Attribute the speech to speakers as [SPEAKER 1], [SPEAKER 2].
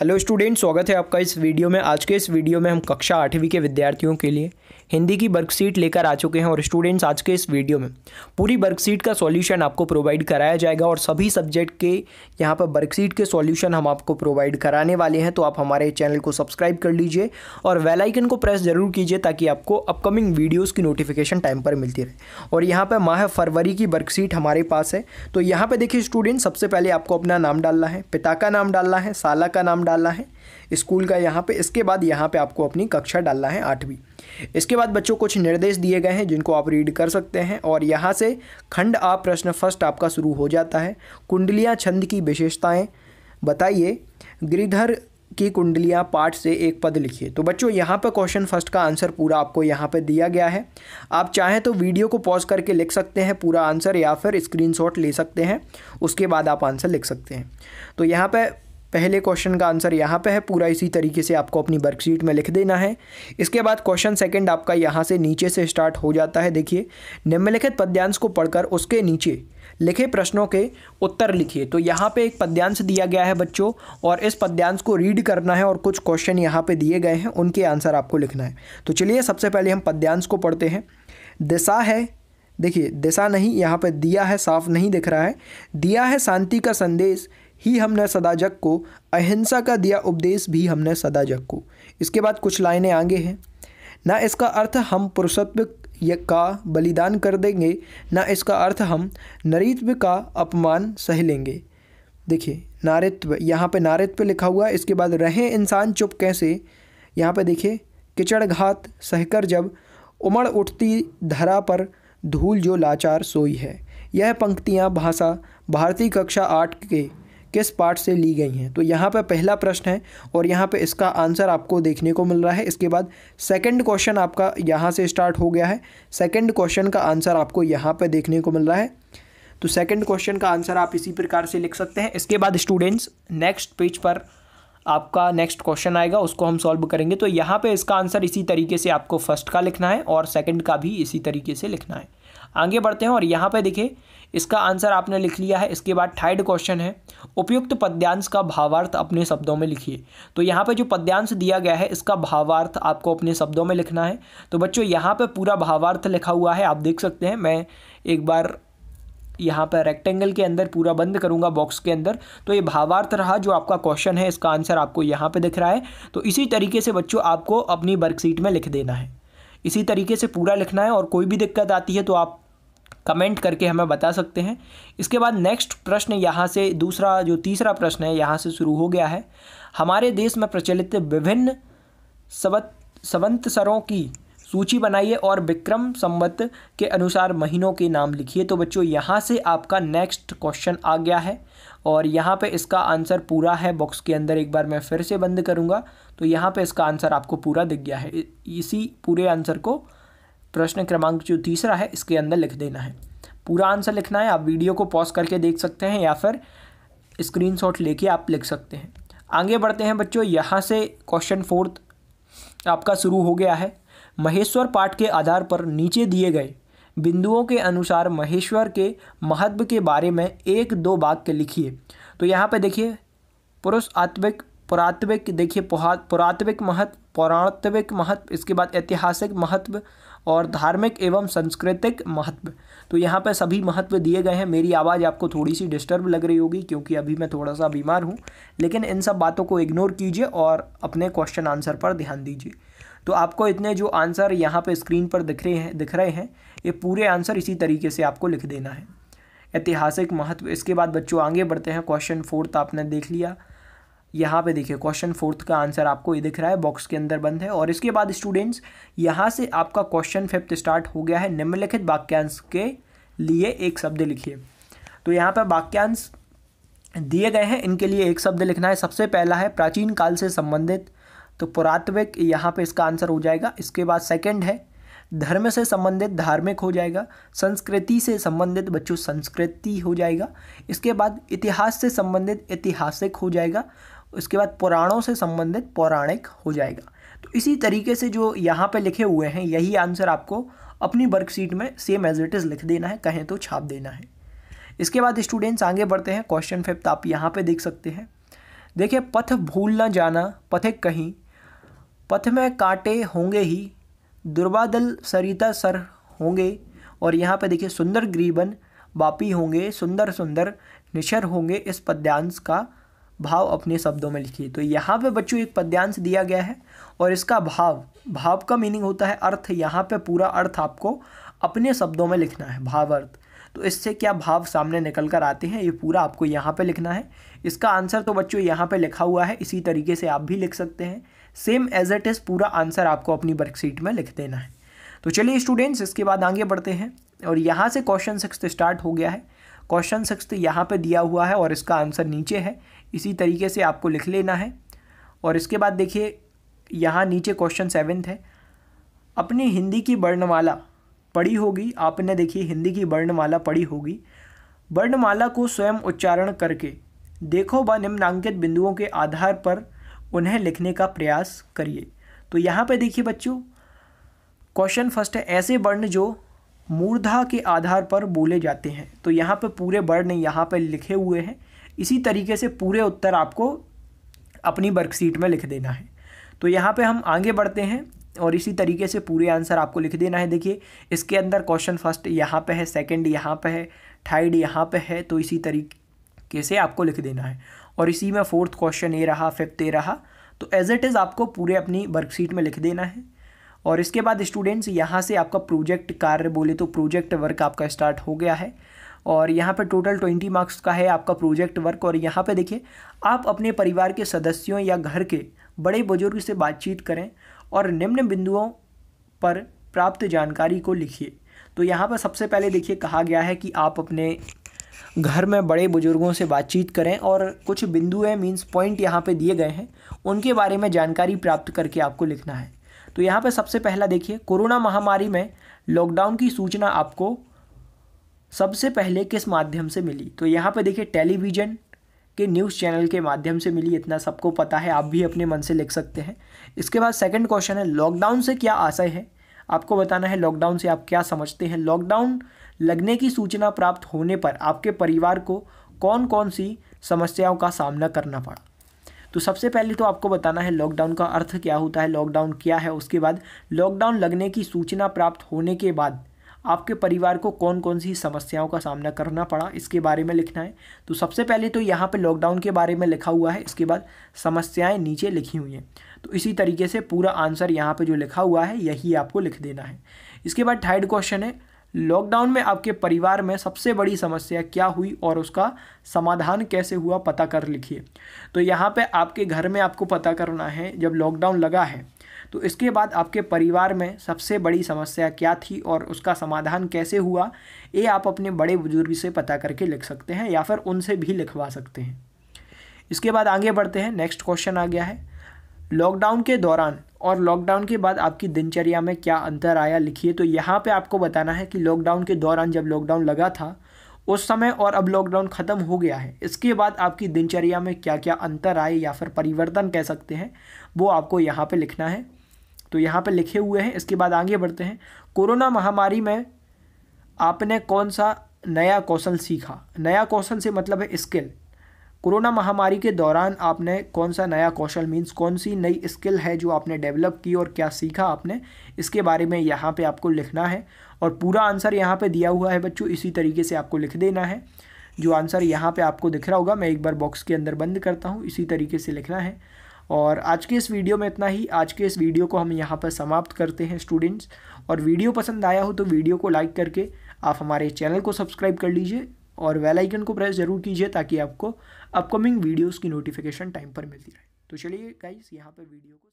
[SPEAKER 1] hello student स्वागत है आपका इस वीडियो में आज के इस वीडियो में हम कक्षा आठवीं के विद्यार्थियों के लिए हिंदी की वर्कशीट लेकर आ चुके हैं और स्टूडेंट्स आज के इस वीडियो में पूरी वर्कशीट का सॉल्यूशन आपको प्रोवाइड कराया जाएगा और सभी सब्जेक्ट के यहाँ पर वर्कशीट के सॉल्यूशन हम आपको प्रोवाइड कराने वाले हैं तो आप हमारे चैनल को सब्सक्राइब कर लीजिए और वेलाइकन को प्रेस जरूर कीजिए ताकि आपको अपकमिंग वीडियोज़ की नोटिफिकेशन टाइम पर मिलती रहे और यहाँ पर माह फरवरी की वर्कशीट हमारे पास है तो यहाँ पर देखिए स्टूडेंट सबसे पहले आपको अपना नाम डालना है पिता का नाम डालना है साला का नाम डालना है स्कूल का यहाँ पे इसके बाद यहाँ पे आपको अपनी कक्षा डालना है आठवीं इसके बाद बच्चों कुछ निर्देश दिए गए हैं जिनको आप रीड कर सकते हैं और यहाँ से खंड आप प्रश्न फर्स्ट आपका शुरू हो जाता है कुंडलियाँ छंद की विशेषताएँ बताइए गिरिधर की कुंडलियाँ पाठ से एक पद लिखिए तो बच्चों यहाँ पर क्वेश्चन फर्स्ट का आंसर पूरा आपको यहाँ पर दिया गया है आप चाहें तो वीडियो को पॉज करके लिख सकते हैं पूरा आंसर या फिर स्क्रीनशॉट ले सकते हैं उसके बाद आप आंसर लिख सकते हैं तो यहाँ पर पहले क्वेश्चन का आंसर यहाँ पे है पूरा इसी तरीके से आपको अपनी वर्कशीट में लिख देना है इसके बाद क्वेश्चन सेकंड आपका यहाँ से नीचे से स्टार्ट हो जाता है देखिए निम्नलिखित पद्यांश को पढ़कर उसके नीचे लिखे प्रश्नों के उत्तर लिखिए तो यहाँ पे एक पद्यांश दिया गया है बच्चों और इस पद्यांश को रीड करना है और कुछ क्वेश्चन यहाँ पर दिए गए हैं उनके आंसर आपको लिखना है तो चलिए सबसे पहले हम पद्यांश को पढ़ते हैं दिशा है देखिए दिशा नहीं यहाँ पर दिया है साफ नहीं दिख रहा है दिया है शांति का संदेश ही हमने सदाजक को अहिंसा का दिया उपदेश भी हमने सदाजक को इसके बाद कुछ लाइनें आगे हैं ना इसका अर्थ हम पुरुषत्व का बलिदान कर देंगे ना इसका अर्थ हम नरित्व का अपमान सह लेंगे देखिए नारित्व यहाँ पे नारित्व लिखा हुआ इसके बाद रहें इंसान चुप कैसे यहाँ पे देखिए किचड़ घात सहकर जब उमड़ उठती धरा पर धूल जो लाचार सोई है यह पंक्तियाँ भाषा भारतीय कक्षा आठ के किस पार्ट से ली गई हैं तो यहाँ पर पहला प्रश्न है और यहाँ पर इसका आंसर आपको देखने को मिल रहा है इसके बाद सेकेंड क्वेश्चन आपका यहाँ से स्टार्ट हो गया है सेकेंड क्वेश्चन का आंसर आपको यहाँ पर देखने को मिल रहा है तो सेकंड क्वेश्चन का आंसर आप इसी प्रकार से लिख सकते हैं इसके बाद स्टूडेंट्स नेक्स्ट पेज पर आपका नेक्स्ट क्वेश्चन आएगा उसको हम सॉल्व करेंगे तो यहाँ पे इसका आंसर इसी तरीके से आपको फर्स्ट का लिखना है और सेकंड का भी इसी तरीके से लिखना है आगे बढ़ते हैं और यहाँ पे देखिए इसका आंसर आपने लिख लिया है इसके बाद थर्ड क्वेश्चन है उपयुक्त पद्यांश का भावार्थ अपने शब्दों में लिखिए तो यहाँ पे जो पद्यांश दिया गया है इसका भावार्थ आपको अपने शब्दों में लिखना है तो बच्चों यहाँ पे पूरा भावार्थ लिखा हुआ है आप देख सकते हैं मैं एक बार यहाँ पर रेक्टेंगल के अंदर पूरा बंद करूँगा बॉक्स के अंदर तो ये भावार्थ रहा जो आपका क्वेश्चन है इसका आंसर आपको यहाँ पे दिख रहा है तो इसी तरीके से बच्चों आपको अपनी वर्कशीट में लिख देना है इसी तरीके से पूरा लिखना है और कोई भी दिक्कत आती है तो आप कमेंट करके हमें बता सकते हैं इसके बाद नेक्स्ट प्रश्न यहाँ से दूसरा जो तीसरा प्रश्न है यहाँ से शुरू हो गया है हमारे देश में प्रचलित विभिन्न सवत सरों की सूची बनाइए और विक्रम संवत के अनुसार महीनों के नाम लिखिए तो बच्चों यहाँ से आपका नेक्स्ट क्वेश्चन आ गया है और यहाँ पे इसका आंसर पूरा है बॉक्स के अंदर एक बार मैं फिर से बंद करूँगा तो यहाँ पे इसका आंसर आपको पूरा दिख गया है इसी पूरे आंसर को प्रश्न क्रमांक जो तीसरा है इसके अंदर लिख देना है पूरा आंसर लिखना है आप वीडियो को पॉज करके देख सकते हैं या फिर स्क्रीनशॉट लेके आप लिख सकते हैं आगे बढ़ते हैं बच्चों यहाँ से क्वेश्चन फोर्थ आपका शुरू हो गया है महेश्वर पाठ के आधार पर नीचे दिए गए बिंदुओं के अनुसार महेश्वर के महत्व के बारे में एक दो वाक्य लिखिए तो यहाँ पे देखिए पुरुष आत्मिक पुरात्विक देखिए पुरात्विक महत्व पौरात्विक महत्व इसके बाद ऐतिहासिक महत्व और धार्मिक एवं सांस्कृतिक महत्व तो यहाँ पर सभी महत्व दिए गए हैं मेरी आवाज़ आपको थोड़ी सी डिस्टर्ब लग रही होगी क्योंकि अभी मैं थोड़ा सा बीमार हूँ लेकिन इन सब बातों को इग्नोर कीजिए और अपने क्वेश्चन आंसर पर ध्यान दीजिए तो आपको इतने जो आंसर यहाँ पर स्क्रीन पर दिख रहे हैं दिख रहे हैं ये पूरे आंसर इसी तरीके से आपको लिख देना है ऐतिहासिक महत्व इसके बाद बच्चों आगे बढ़ते हैं क्वेश्चन फोर्थ आपने देख लिया यहाँ पे देखिए क्वेश्चन फोर्थ का आंसर आपको ये दिख रहा है बॉक्स के अंदर बंद है और इसके बाद स्टूडेंट्स यहाँ से आपका क्वेश्चन फिफ्थ स्टार्ट हो गया है निम्नलिखित वाक्यांश के लिए एक शब्द लिखिए तो यहाँ पर वाक्यांश दिए गए हैं इनके लिए एक शब्द लिखना है सबसे पहला है प्राचीन काल से संबंधित तो पुरात्विक यहाँ पर इसका आंसर हो जाएगा इसके बाद सेकेंड है धर्म से संबंधित धार्मिक हो जाएगा संस्कृति से संबंधित बच्चों संस्कृति हो जाएगा इसके बाद इतिहास से संबंधित ऐतिहासिक हो जाएगा उसके बाद पुराणों से संबंधित पौराणिक हो जाएगा तो इसी तरीके से जो यहाँ पे लिखे हुए हैं यही आंसर आपको अपनी वर्कशीट में सेम एज इट इज़ लिख देना है कहें तो छाप देना है इसके बाद स्टूडेंट्स आगे बढ़ते हैं क्वेश्चन फिफ्थ आप यहाँ पे देख सकते हैं देखिए पथ भूल ना जाना पथे कहीं पथ में कांटे होंगे ही दुर्बादल सरिता सर होंगे और यहाँ पे देखिए सुंदर ग्रीबन बापी होंगे सुंदर सुंदर निशर होंगे इस पद्यांश का भाव अपने शब्दों में लिखिए तो यहाँ पे बच्चों एक पद्यांश दिया गया है और इसका भाव भाव का मीनिंग होता है अर्थ यहाँ पे पूरा अर्थ आपको अपने शब्दों में लिखना है भाव अर्थ तो इससे क्या भाव सामने निकल कर आते हैं ये पूरा आपको यहाँ पे लिखना है इसका आंसर तो बच्चों यहाँ पे लिखा हुआ है इसी तरीके से आप भी लिख सकते हैं सेम एज इट इज़ पूरा आंसर आपको अपनी वर्कशीट में लिख देना है तो चलिए स्टूडेंट्स इसके बाद आगे बढ़ते हैं और यहाँ से क्वेश्चन सिक्स स्टार्ट हो गया है क्वेश्चन सिक्स यहाँ पे दिया हुआ है और इसका आंसर नीचे है इसी तरीके से आपको लिख लेना है और इसके बाद देखिए यहाँ नीचे क्वेश्चन सेवेंथ है अपनी हिंदी की वर्णमाला पढ़ी होगी आपने देखिए हिंदी की वर्णमाला पढ़ी होगी वर्णमाला को स्वयं उच्चारण करके देखो व निम्नांकित बिंदुओं के आधार पर उन्हें लिखने का प्रयास करिए तो यहाँ पे देखिए बच्चों क्वेश्चन फर्स्ट है ऐसे वर्ण जो मूर्धा के आधार पर बोले जाते हैं तो यहाँ पे पूरे वर्ण यहाँ पे लिखे हुए हैं इसी तरीके से पूरे उत्तर आपको अपनी वर्कशीट में लिख देना है तो यहाँ पे हम आगे बढ़ते हैं और इसी तरीके से पूरे आंसर आपको लिख देना है देखिए इसके अंदर क्वेश्चन फर्स्ट यहाँ पे है सेकंड यहाँ पे है थर्ड यहाँ पे है तो इसी तरीके से आपको लिख देना है और इसी में फोर्थ क्वेश्चन ये रहा फिफ्थ ये रहा तो एज इट इज़ आपको पूरे अपनी वर्कशीट में लिख देना है और इसके बाद स्टूडेंट्स यहाँ से आपका प्रोजेक्ट कार्य बोले तो प्रोजेक्ट वर्क आपका स्टार्ट हो गया है और यहाँ पर टोटल ट्वेंटी मार्क्स का है आपका प्रोजेक्ट वर्क और यहाँ पर देखिए आप अपने परिवार के सदस्यों या घर के बड़े बुजुर्ग से बातचीत करें और निम्न बिंदुओं पर प्राप्त जानकारी को लिखिए तो यहाँ पर सबसे पहले देखिए कहा गया है कि आप अपने घर में बड़े बुजुर्गों से बातचीत करें और कुछ बिंदुएं मीन्स पॉइंट यहाँ पे दिए गए हैं उनके बारे में जानकारी प्राप्त करके आपको लिखना है तो यहाँ पर सबसे पहला देखिए कोरोना महामारी में लॉकडाउन की सूचना आपको सबसे पहले किस माध्यम से मिली तो यहाँ पे देखिए टेलीविज़न के न्यूज़ चैनल के माध्यम से मिली इतना सबको पता है आप भी अपने मन से लिख सकते हैं इसके बाद सेकंड क्वेश्चन है लॉकडाउन से क्या आशय है आपको बताना है लॉकडाउन से आप क्या समझते हैं लॉकडाउन लगने की सूचना प्राप्त होने पर आपके परिवार को कौन कौन सी समस्याओं का सामना करना पड़ा तो सबसे पहले तो आपको बताना है लॉकडाउन का अर्थ क्या होता है लॉकडाउन क्या है उसके बाद लॉकडाउन लगने की सूचना प्राप्त होने के बाद आपके परिवार को कौन कौन सी समस्याओं का सामना करना पड़ा इसके बारे में लिखना है तो सबसे पहले तो यहाँ पे लॉकडाउन के बारे में लिखा हुआ है इसके बाद समस्याएं नीचे लिखी हुई हैं तो इसी तरीके से पूरा आंसर यहाँ पे जो लिखा हुआ है यही आपको लिख देना है इसके बाद थर्ड क्वेश्चन है लॉकडाउन में आपके परिवार में सबसे बड़ी समस्या क्या हुई और उसका समाधान कैसे हुआ पता कर लिखिए तो यहाँ पर आपके घर में आपको पता करना है जब लॉकडाउन लगा है तो इसके बाद आपके परिवार में सबसे बड़ी समस्या क्या थी और उसका समाधान कैसे हुआ ये आप अपने बड़े बुजुर्ग से पता करके लिख सकते हैं या फिर उनसे भी लिखवा सकते हैं इसके बाद आगे बढ़ते हैं नेक्स्ट क्वेश्चन आ गया है लॉकडाउन के दौरान और लॉकडाउन के बाद आपकी दिनचर्या में क्या अंतर आया लिखिए तो यहाँ पे आपको बताना है कि लॉकडाउन के दौरान जब लॉकडाउन लगा था उस समय और अब लॉकडाउन ख़त्म हो गया है इसके बाद आपकी दिनचर्या में क्या क्या अंतर आए या फिर परिवर्तन कह सकते हैं वो आपको यहाँ पे लिखना है तो यहाँ पर लिखे हुए हैं इसके बाद आगे बढ़ते हैं कोरोना महामारी में आपने कौन सा नया कौशल सीखा नया कौशल से मतलब है स्किल कोरोना महामारी के दौरान आपने कौन सा नया कौशल मीन्स कौन सी नई स्किल है जो आपने डेवलप की और क्या सीखा आपने इसके बारे में यहाँ पे आपको लिखना है और पूरा आंसर यहाँ पे दिया हुआ है बच्चों इसी तरीके से आपको लिख देना है जो आंसर यहाँ पे आपको दिख रहा होगा मैं एक बार बॉक्स के अंदर बंद करता हूँ इसी तरीके से लिखना है और आज के इस वीडियो में इतना ही आज के इस वीडियो को हम यहाँ पर समाप्त करते हैं स्टूडेंट्स और वीडियो पसंद आया हो तो वीडियो को लाइक करके आप हमारे चैनल को सब्सक्राइब कर लीजिए और वेल आइकन को प्रेस जरूर कीजिए ताकि आपको अपकमिंग वीडियोस की नोटिफिकेशन टाइम पर मिलती रहे तो चलिए गाइस यहाँ पर वीडियो को